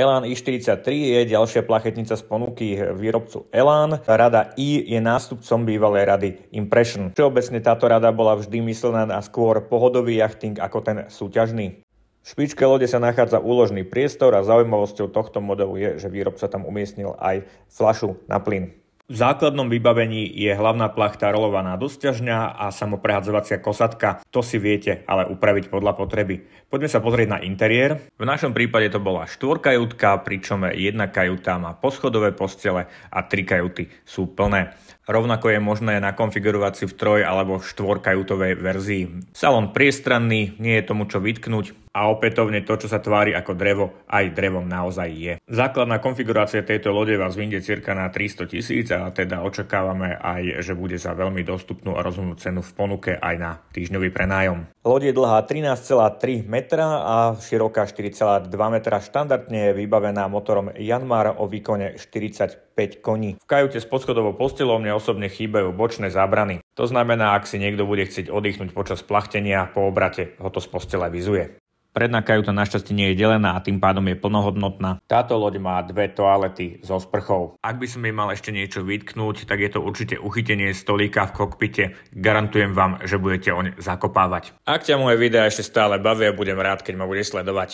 Elan i43 je ďalšia plachetnica z ponuky výrobcu Elan. Rada I je nástupcom bývalej rady Impression. Všeobecne táto rada bola vždy myslená na skôr pohodový jachting ako ten súťažný. V špičke lode sa nachádza úložný priestor a zaujímavosťou tohto modelu je, že výrobca tam umiestnil aj flašu na plyn. V základnom vybavení je hlavná plachta rolovaná dosťažňa a samoprehadzovacia kosatka. To si viete, ale upraviť podľa potreby. Poďme sa pozrieť na interiér. V našom prípade to bola štvorkajutka, pričom jedna kajuta má poschodové postele a tri kajuty sú plné. Rovnako je možné nakonfigurovať si v troj alebo v štvorkajutovej verzii. Salón priestranný, nie je tomu čo vytknúť. A opätovne to, čo sa tvári ako drevo, aj drevom naozaj je. Základná konfigurácia tejto lode vás vyjde cirka na 300 tisíc a teda očakávame aj, že bude za veľmi dostupnú a rozumnú cenu v ponuke aj na týždňový prenájom. Lode je dlhá 13,3 metra a široká 4,2 metra. Štandardne je vybavená motorom Janmar o výkone 45 koní. V kajute s podschodovou postelou mne osobne chýbajú bočné zábrany. To znamená, ak si niekto bude chcieť oddychnúť počas plachtenia, po obrate ho to z postele vizuje. Predná kajuta našťastie nie je delená a tým pádom je plnohodnotná. Táto loď má dve toalety so sprchou. Ak by som jej mal ešte niečo vytknúť, tak je to určite uchytenie stolíka v kokpite. Garantujem vám, že budete oň zakopávať. Ak ťa moje videá ešte stále bavia, budem rád, keď ma budeš sledovať.